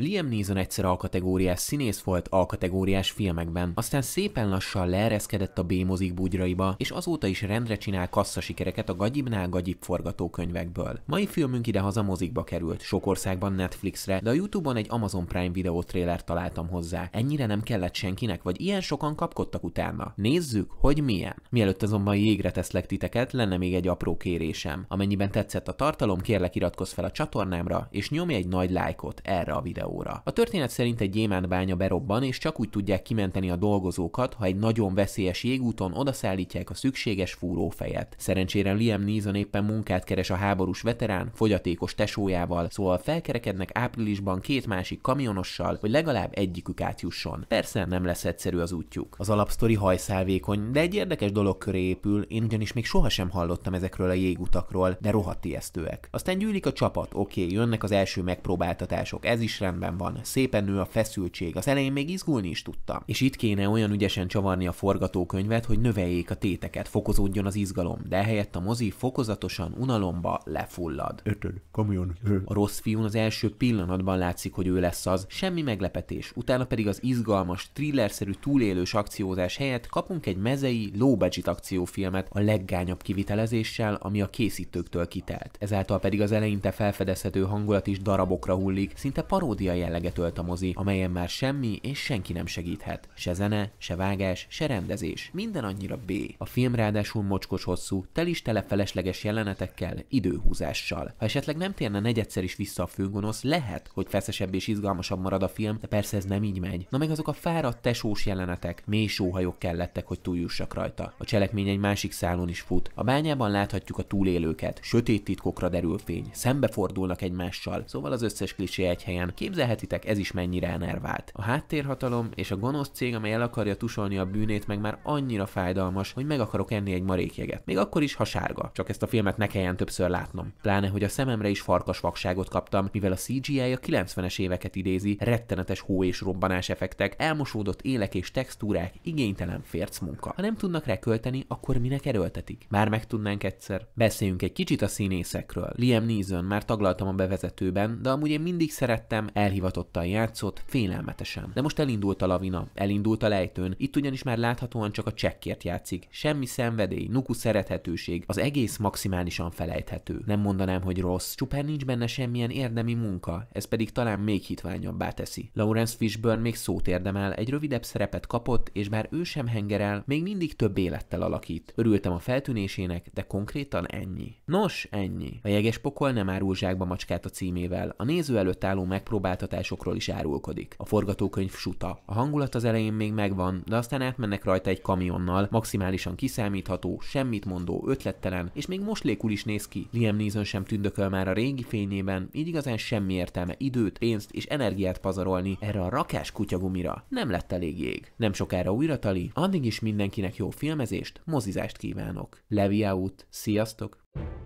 Liam Neeson egyszer alkategóriás színész volt alkategóriás filmekben, aztán szépen lassan leereszkedett a B-mozik bugyraiba, és azóta is rendre csinál kasszasikereket a gagyibnál gagyib forgatókönyvekből. Mai filmünk ide haza mozikba került, sok országban Netflixre, de a Youtube-on egy Amazon Prime trailer találtam hozzá. Ennyire nem kellett senkinek, vagy ilyen sokan kapkodtak utána. Nézzük, hogy milyen. Mielőtt azonban jégre teszlek titeket, lenne még egy apró kérésem. Amennyiben tetszett a tartalom, kérlek iratkozz fel a csatornámra, és nyomj egy nagy lájkot erre a videóra videóra. A történet szerint egy gyémántbánya berobban, és csak úgy tudják kimenteni a dolgozókat, ha egy nagyon veszélyes jégúton odaszállítják a szükséges fúrófejet. Szerencsére Liam Neeson éppen munkát keres a háborús veterán, fogyatékos tesójával, szóval felkerekednek áprilisban két másik kamionossal, hogy legalább egyikük átjusson. Persze nem lesz egyszerű az útjuk. Az alapsztori hajszálvékony, de egy érdekes dolog köré épül, én ugyanis még sohasem hallottam ezekről a jégutakról, de rohadt ijesztőek. Aztán gyűlik a csapat, oké, okay, jönnek az első megpróbáltatások, ez is rend rendben van. Szépen nő a feszültség. Az elején még izgulni is tudta, És itt kéne olyan ügyesen csavarni a forgatókönyvet, hogy növeljék a téteket, fokozódjon az izgalom, de helyett a mozi fokozatosan unalomba lefullad. Érted, kamion. A rossz fiún az első pillanatban látszik, hogy ő lesz az, semmi meglepetés, utána pedig az izgalmas, thrillerszerű túlélős akciózás helyett kapunk egy mezei, low akciófilmet a leggányabb kivitelezéssel, ami a készítőktől kitelt. Ezáltal pedig az eleinte felfedezhető hangulat is darabokra hullik, szinte paródia komédia jelleget ölt a mozi, amelyen már semmi és senki nem segíthet. Se zene, se vágás, se rendezés. Minden annyira B. A film ráadásul mocskos hosszú, tel is tele felesleges jelenetekkel, időhúzással. Ha esetleg nem térne negyedszer is vissza a főgonosz, lehet, hogy feszesebb és izgalmasabb marad a film, de persze ez nem így megy. Na meg azok a fáradt tesós jelenetek, mély sóhajok kellettek, hogy túljussak rajta. A cselekmény egy másik szálon is fut. A bányában láthatjuk a túlélőket, sötét titkokra derül fény, szembefordulnak egymással, szóval az összes klisé egy helyen. Képzelhetitek ez is mennyire enervált. A háttérhatalom és a gonosz cég, amely el akarja tusolni a bűnét, meg már annyira fájdalmas, hogy meg akarok enni egy marékjeget. Még akkor is, ha sárga. Csak ezt a filmet ne kelljen többször látnom. Pláne, hogy a szememre is vakságot kaptam, mivel a CGI a 90-es éveket idézi, rettenetes hó és robbanás effektek, elmosódott élek és textúrák, igénytelen férc munka. Ha nem tudnak rekölteni, akkor minek erőltetik? Már tudnánk egyszer. Beszéljünk egy kicsit a színészekről. Liam Neeson már taglaltam a bevezetőben, de amúgy én mindig szerettem, elhivatottan játszott, félelmetesen. De most elindult a lavina, elindult a lejtőn, itt ugyanis már láthatóan csak a csekkért játszik. Semmi szenvedély, nuku szerethetőség, az egész maximálisan felejthető. Nem mondanám, hogy rossz, csupán nincs benne semmilyen érdemi munka, ez pedig talán még hitványabbá teszi. Lawrence Fishburne még szót érdemel, egy rövidebb szerepet kapott, és bár ő sem hengerel, még mindig több élettel alakít. Örültem a feltűnésének, de konkrétan ennyi. Nos, ennyi. A jeges pokol nem árul zsákba macskát a címével. A néző előtt álló megpróbál megpróbáltatásokról is árulkodik. A forgatókönyv suta. A hangulat az elején még megvan, de aztán átmennek rajta egy kamionnal, maximálisan kiszámítható, semmit mondó, ötlettelen, és még moslékul is néz ki. Liam Neeson sem tündököl már a régi fényében, így igazán semmi értelme időt, pénzt és energiát pazarolni erre a rakás kutyagumira. Nem lett elég jég. Nem sokára újra tali, addig is mindenkinek jó filmezést, mozizást kívánok. Levi out, sziasztok!